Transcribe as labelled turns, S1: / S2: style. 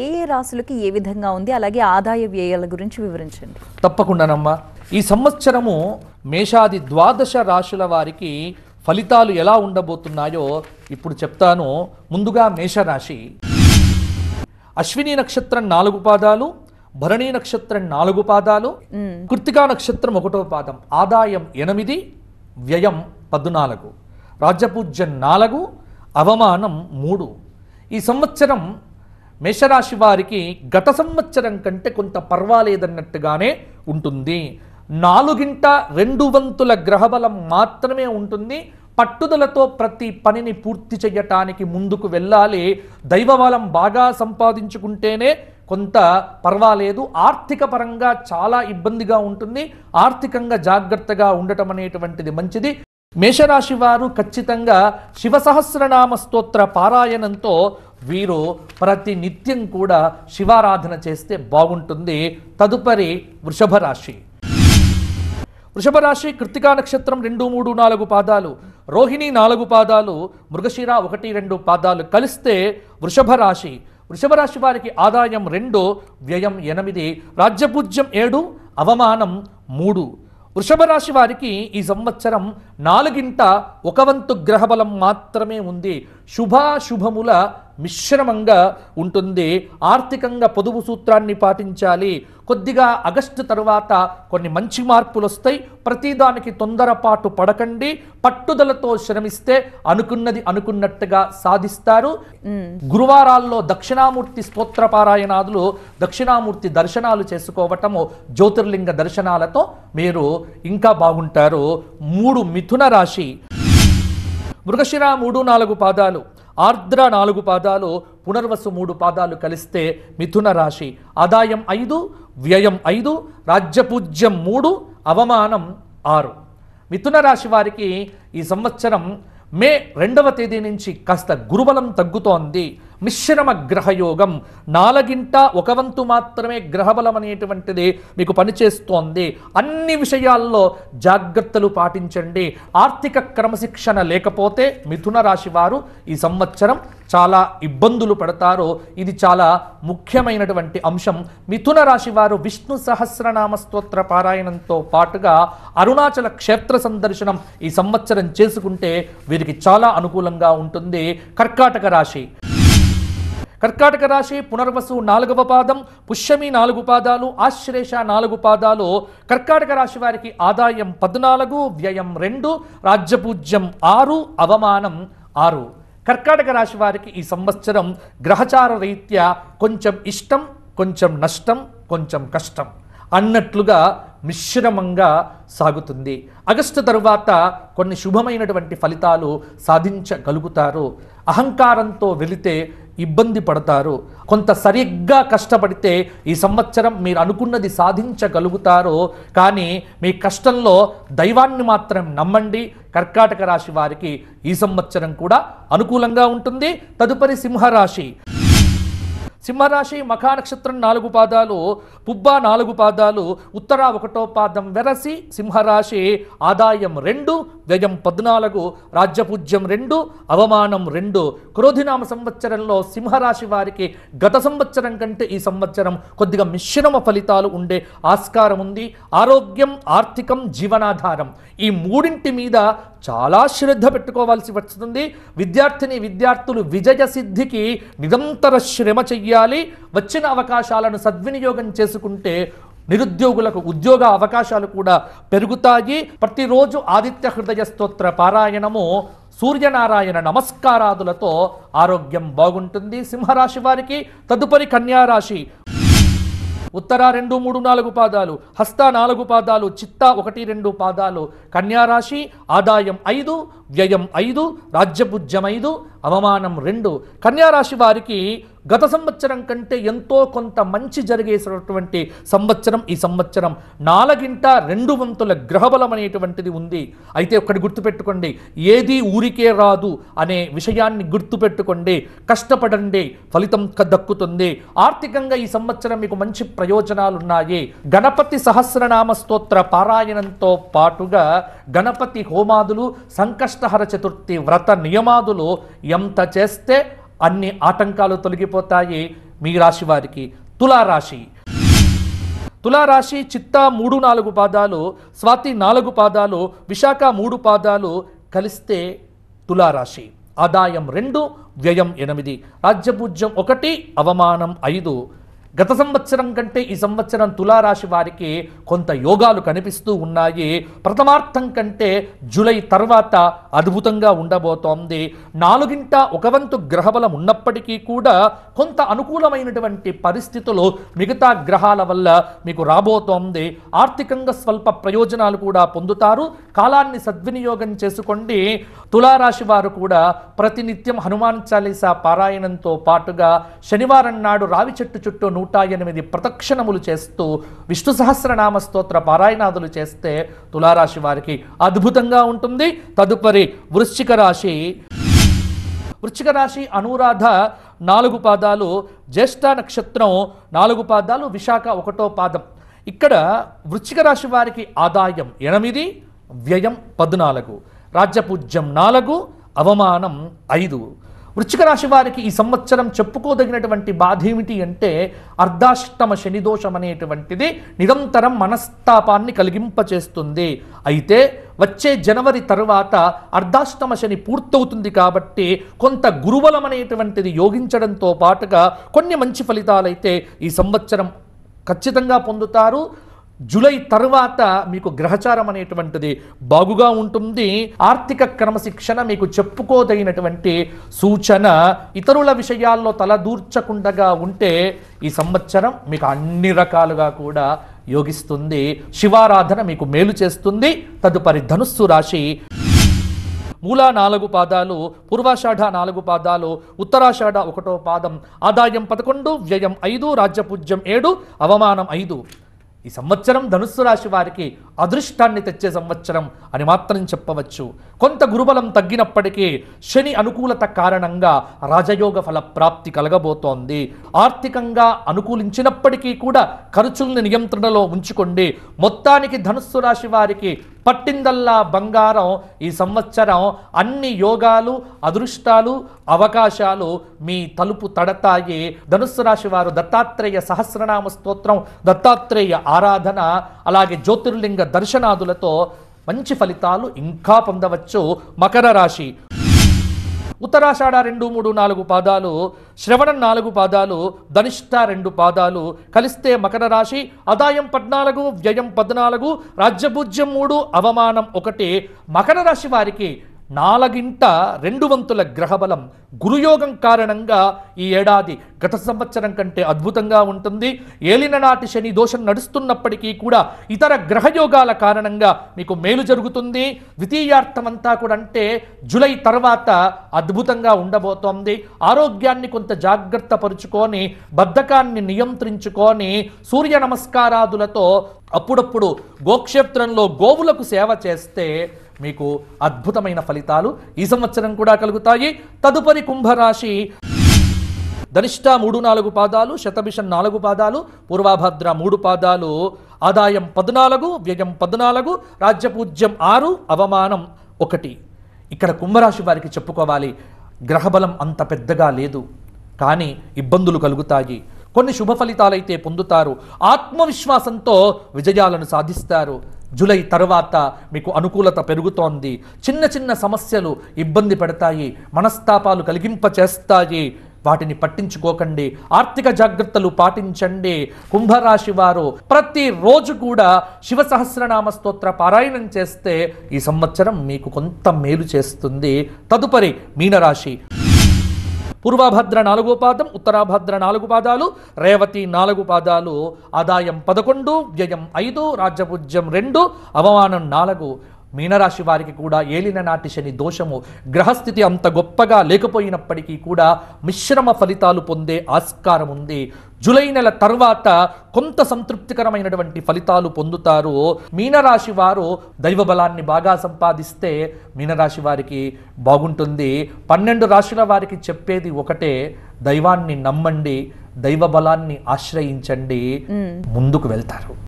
S1: ఏ ఏ రాసులకి ఏ విధంగా ఉంది అలాగే ఆదాయ వ్యయాల గురించి వివరించండి తప్పకుండానమ్మా ఈ సంవత్సరము మేషాది ద్వాదశ రాశుల వారికి ఫలితాలు ఎలా ఉండబోతున్నాయో ఇప్పుడు చెప్తాను ముందుగా మేషరాశి అశ్విని నక్షత్రం నాలుగు పాదాలు భరణి నక్షత్రం నాలుగు పాదాలు కృతికా నక్షత్రం ఒకటో పాదం ఆదాయం ఎనిమిది వ్యయం పద్నాలుగు రాజపూజ్యం నాలుగు అవమానం మూడు ఈ సంవత్సరం మేషరాశి వారికి గత సంవత్సరం కంటే కొంత పర్వాలేదన్నట్టుగానే ఉంటుంది నాలుగింట రెండు వంతుల గ్రహబలం మాత్రమే ఉంటుంది పట్టుదలతో ప్రతి పనిని పూర్తి చేయటానికి ముందుకు వెళ్ళాలి దైవబలం బాగా సంపాదించుకుంటేనే కొంత పర్వాలేదు ఆర్థిక పరంగా చాలా ఇబ్బందిగా ఉంటుంది ఆర్థికంగా జాగ్రత్తగా ఉండటం అనేటువంటిది మంచిది మేషరాశి వారు ఖచ్చితంగా శివ సహస్రనామ స్తోత్ర పారాయణంతో వీరు ప్రతి నిత్యం కూడా శివారాధన చేస్తే బాగుంటుంది తదుపరి వృషభ రాశి వృషభ రాశి కృతికా నక్షత్రం రెండు మూడు నాలుగు పాదాలు రోహిణి నాలుగు పాదాలు మృగశిర ఒకటి రెండు పాదాలు కలిస్తే వృషభ రాశి వృషభ రాశి వారికి ఆదాయం రెండు వ్యయం ఎనిమిది రాజ్యపూజ్యం ఏడు అవమానం మూడు వృషభ రాశి వారికి ఈ సంవత్సరం నాలుగింట ఒక వంతు గ్రహబలం మాత్రమే ఉంది శుభాశుభముల మిశ్రమంగా ఉంటుంది ఆర్థికంగా పొదుపు సూత్రాన్ని పాటించాలి కొద్దిగా ఆగస్టు తర్వాత కొన్ని మంచి మార్పులు వస్తాయి ప్రతిదానికి తొందరపాటు పడకండి పట్టుదలతో శ్రమిస్తే అనుకున్నది అనుకున్నట్టుగా సాధిస్తారు గురువారాల్లో దక్షిణామూర్తి పారాయణాదులు దక్షిణామూర్తి దర్శనాలు చేసుకోవటము జ్యోతిర్లింగ దర్శనాలతో మీరు ఇంకా బాగుంటారు మూడు మిథున రాశి మృగశిరా మూడు నాలుగు పాదాలు ఆర్ద్ర నాలుగు పాదాలు పునర్వసు మూడు పాదాలు కలిస్తే మిథున రాశి ఆదాయం ఐదు వ్యయం ఐదు రాజ్యపూజ్యం మూడు అవమానం ఆరు మిథున రాశి వారికి ఈ సంవత్సరం మే రెండవ తేదీ నుంచి కాస్త గురుబలం తగ్గుతోంది మిశ్రమ గ్రహయోగం నాలుగింట ఒక వంతు మాత్రమే గ్రహబలం అనేటువంటిది మీకు పనిచేస్తోంది అన్ని విషయాల్లో జాగ్రత్తలు పాటించండి ఆర్థిక క్రమశిక్షణ లేకపోతే మిథున రాశి వారు ఈ సంవత్సరం చాలా ఇబ్బందులు పడతారు ఇది చాలా ముఖ్యమైనటువంటి అంశం మిథున రాశి వారు విష్ణు సహస్రనామ స్తోత్ర పారాయణంతో పాటుగా అరుణాచల క్షేత్ర సందర్శనం ఈ సంవత్సరం చేసుకుంటే వీరికి చాలా అనుకూలంగా ఉంటుంది కర్కాటక రాశి కర్కాటక రాశి పునర్వసు నాలుగవ పాదం పుష్యమి నాలుగు పాదాలు ఆశ్లేష నాలుగు పాదాలు కర్కాటక రాశి వారికి ఆదాయం పద్నాలుగు వ్యయం రెండు రాజ్యపూజ్యం ఆరు అవమానం ఆరు కర్కాటక రాశి వారికి ఈ సంవత్సరం గ్రహచార రీత్యా కొంచెం ఇష్టం కొంచెం నష్టం కొంచెం కష్టం అన్నట్లుగా మిశ్రమంగా సాగుతుంది ఆగస్టు తరువాత కొన్ని శుభమైనటువంటి ఫలితాలు సాధించగలుగుతారు అహంకారంతో వెళితే ఇబ్బంది పడతారు కొంత సరిగ్గా కష్టపడితే ఈ సంవత్సరం మీరు అనుకున్నది సాధించగలుగుతారు కానీ మీ కష్టంలో దైవాన్ని మాత్రం నమ్మండి కర్కాటక రాశి వారికి ఈ సంవత్సరం కూడా అనుకూలంగా ఉంటుంది తదుపరి సింహరాశి సింహరాశి మఖా నక్షత్రం నాలుగు పాదాలు పుబ్బ నాలుగు పాదాలు ఉత్తర ఒకటో పాదం వెరసి సింహరాశి ఆదాయం రెండు వ్యయం పద్నాలుగు రాజ్యపూజ్యం రెండు అవమానం రెండు క్రోధినామ సంవత్సరంలో సింహరాశి వారికి గత సంవత్సరం కంటే ఈ సంవత్సరం కొద్దిగా మిశ్రమ ఫలితాలు ఉండే ఆస్కారం ఉంది ఆరోగ్యం ఆర్థికం జీవనాధారం ఈ మూడింటి మీద చాలా శ్రద్ధ పెట్టుకోవాల్సి వస్తుంది విద్యార్థిని విద్యార్థులు విజయ సిద్ధికి నిరంతర శ్రమ చెయ్యాలి వచ్చిన అవకాశాలను సద్వినియోగం చేసుకుంటే నిరుద్యోగులకు ఉద్యోగ అవకాశాలు కూడా పెరుగుతాయి ప్రతిరోజు ఆదిత్య హృదయ స్తోత్ర పారాయణము సూర్యనారాయణ నమస్కారాదులతో ఆరోగ్యం బాగుంటుంది సింహరాశి వారికి తదుపరి కన్యారాశి ఉత్తర రెండు మూడు నాలుగు పాదాలు హస్త నాలుగు పాదాలు చిత్త ఒకటి రెండు పాదాలు కన్యారాశి ఆదాయం ఐదు వ్యయం ఐదు రాజ్యభుజ్యం ఐదు అవమానం రెండు కన్యారాశి వారికి గత సంవత్సరం కంటే ఎంతో కొంత మంచి జరిగేసినటువంటి సంవత్సరం ఈ సంవత్సరం నాలుగింట రెండు వంతుల గ్రహబలం అనేటువంటిది ఉంది అయితే ఒకటి గుర్తుపెట్టుకోండి ఏది ఊరికే రాదు అనే విషయాన్ని గుర్తుపెట్టుకోండి కష్టపడండి ఫలితం దక్కుతుంది ఆర్థికంగా ఈ సంవత్సరం మీకు మంచి ప్రయోజనాలు ఉన్నాయి గణపతి సహస్రనామ స్తోత్ర పారాయణంతో పాటుగా గణపతి హోమాదులు సంకష్టహర చతుర్థి వ్రత నియమాదులు ఎంత చేస్తే అన్ని ఆటంకాలు తొలగిపోతాయి మీ రాశి వారికి తులారాశి తులారాశి చిత్త మూడు నాలుగు పాదాలు స్వాతి నాలుగు పాదాలు విశాఖ మూడు పాదాలు కలిస్తే తులారాశి ఆదాయం రెండు వ్యయం ఎనిమిది రాజ్యపూజ్యం ఒకటి అవమానం ఐదు గత సంవత్సరం కంటే ఈ సంవత్సరం తులారాశి వారికి కొంత యోగాలు కనిపిస్తూ ఉన్నాయి ప్రథమార్థం కంటే జూలై తర్వాత అద్భుతంగా ఉండబోతోంది నాలుగింట ఒక వంతు గ్రహబలం ఉన్నప్పటికీ కూడా కొంత అనుకూలమైనటువంటి పరిస్థితులు మిగతా గ్రహాల వల్ల మీకు రాబోతోంది ఆర్థికంగా స్వల్ప ప్రయోజనాలు కూడా పొందుతారు కాలాన్ని సద్వినియోగం చేసుకోండి తులారాశి వారు కూడా ప్రతినిత్యం హనుమాన్ చాలీసా పారాయణంతో పాటుగా శనివారం నాడు రావి చెట్టు చుట్టూ నూట ఎనిమిది ప్రదక్షిణములు చేస్తూ విష్ణు సహస్రనామ స్తోత్ర పారాయణాదులు చేస్తే తులారాశి వారికి అద్భుతంగా ఉంటుంది తదుపరి వృశ్చిక రాశి వృశ్చిక రాశి అనురాధ నాలుగు పాదాలు జ్యేష్ఠ నక్షత్రం నాలుగు పాదాలు విశాఖ ఒకటో పాదం ఇక్కడ వృశ్చిక రాశి వారికి ఆదాయం ఎనిమిది వ్యయం పద్నాలుగు రాజ్యపూజ్యం నాలుగు అవమానం ఐదు వృచ్చిక రాశి వారికి ఈ సంవత్సరం చెప్పుకోదగినటువంటి బాధ ఏమిటి అంటే అర్ధాష్టమ శనిదోషం అనేటువంటిది నిరంతరం మనస్తాపాన్ని కలిగింపచేస్తుంది అయితే వచ్చే జనవరి తర్వాత అర్ధాష్టమ శని పూర్తవుతుంది కాబట్టి కొంత గురువలం అనేటువంటిది యోగించడంతో పాటుగా కొన్ని మంచి ఫలితాలైతే ఈ సంవత్సరం ఖచ్చితంగా పొందుతారు జులై తర్వాత మీకు గ్రహచారం అనేటువంటిది బాగుగా ఉంటుంది ఆర్థిక క్రమశిక్షణ మీకు చెప్పుకోదగినటువంటి సూచన ఇతరుల విషయాల్లో తలదూర్చకుండగా ఉంటే ఈ సంవత్సరం మీకు అన్ని రకాలుగా కూడా యోగిస్తుంది శివారాధన మీకు మేలు చేస్తుంది తదుపరి ధనుస్సు రాశి మూల నాలుగు పాదాలు పూర్వాషాఢ నాలుగు పాదాలు ఉత్తరాషాఢ ఒకటో పాదం ఆదాయం పదకొండు వ్యయం ఐదు రాజ్యపూజ్యం ఏడు అవమానం ఐదు ఈ సంవత్సరం ధనుస్సు రాశి వారికి అదృష్టాన్ని తెచ్చే సంవత్సరం అని మాత్రం చెప్పవచ్చు కొంత గురుబలం తగ్గినప్పటికీ శని అనుకూలత కారణంగా రాజయోగ ఫల ప్రాప్తి కలగబోతోంది ఆర్థికంగా అనుకూలించినప్పటికీ కూడా ఖర్చుల్ని నియంత్రణలో ఉంచుకోండి మొత్తానికి ధనుస్సు రాశి వారికి పట్టిందల్లా బంగారం ఈ సంవత్సరం అన్ని యోగాలు అదృష్టాలు అవకాశాలు మీ తలుపు తడతాయి ధనుస్సు రాశి వారు దత్తాత్రేయ సహస్రనామ స్తోత్రం దత్తాత్రేయ ఆరాధన అలాగే జ్యోతిర్లింగ దర్శనాదులతో మంచి ఫలితాలు ఇంకా పొందవచ్చు మకర రాశి ఉత్తరాషాఢ రెండు మూడు నాలుగు పాదాలు శ్రవణం నాలుగు పాదాలు ధనిష్ట రెండు పాదాలు కలిస్తే మకర రాశి ఆదాయం పద్నాలుగు వ్యయం పద్నాలుగు రాజ్యభూజ్యం మూడు అవమానం ఒకటి మకర రాశి వారికి నాలుగింట రెండు వంతుల గ్రహబలం గురుయోగం కారణంగా ఈ ఏడాది గత సంవత్సరం కంటే అద్భుతంగా ఉంటుంది ఏలిన నాటి శని దోషం నడుస్తున్నప్పటికీ కూడా ఇతర గ్రహయోగాల కారణంగా మీకు మేలు జరుగుతుంది ద్వితీయార్థం అంతా కూడా అంటే జులై తర్వాత అద్భుతంగా ఉండబోతోంది ఆరోగ్యాన్ని కొంత జాగ్రత్త పరుచుకొని బద్ధకాన్ని నియంత్రించుకొని సూర్య నమస్కారాదులతో అప్పుడప్పుడు గోక్షేత్రంలో గోవులకు సేవ చేస్తే మీకు అద్భుతమైన ఫలితాలు ఈ సంవత్సరం కూడా కలుగుతాయి తదుపరి కుంభరాశి ధనిష్ట మూడు నాలుగు పాదాలు శతభిషం నాలుగు పాదాలు పూర్వాభద్ర మూడు పాదాలు ఆదాయం పద్నాలుగు వ్యయం పద్నాలుగు రాజ్యపూజ్యం ఆరు అవమానం ఒకటి ఇక్కడ కుంభరాశి వారికి చెప్పుకోవాలి గ్రహబలం అంత పెద్దగా లేదు కానీ ఇబ్బందులు కలుగుతాయి కొన్ని శుభ ఫలితాలైతే పొందుతారు ఆత్మవిశ్వాసంతో విజయాలను సాధిస్తారు జూలై తర్వాత మీకు అనుకూలత పెరుగుతోంది చిన్న చిన్న సమస్యలు ఇబ్బంది పెడతాయి మనస్తాపాలు కలిగింపచేస్తాయి వాటిని పట్టించుకోకండి ఆర్థిక జాగ్రత్తలు పాటించండి కుంభరాశి వారు ప్రతిరోజు కూడా శివ సహస్రనామ స్తోత్ర పారాయణం చేస్తే ఈ సంవత్సరం మీకు కొంత మేలు చేస్తుంది తదుపరి మీనరాశి పూర్వభద్ర నాలుగో పాదం ఉత్తరాభద్ర నాలుగు పాదాలు రేవతి నాలుగు పాదాలు ఆదాయం పదకొండు వ్యయం ఐదు రాజ్యభుజ్యం రెండు అవమానం నాలుగు మీనరాశి వారికి కూడా ఏలిన నాటి శని దోషము గ్రహస్థితి అంత గొప్పగా లేకపోయినప్పటికీ కూడా మిశ్రమ ఫలితాలు పొందే ఆస్కారం ఉంది జూలై నెల తర్వాత కొంత సంతృప్తికరమైనటువంటి ఫలితాలు పొందుతారు మీనరాశి వారు దైవ బలాన్ని బాగా సంపాదిస్తే మీనరాశి వారికి బాగుంటుంది పన్నెండు రాశుల వారికి చెప్పేది ఒకటే దైవాన్ని నమ్మండి దైవ బలాన్ని ఆశ్రయించండి ముందుకు వెళ్తారు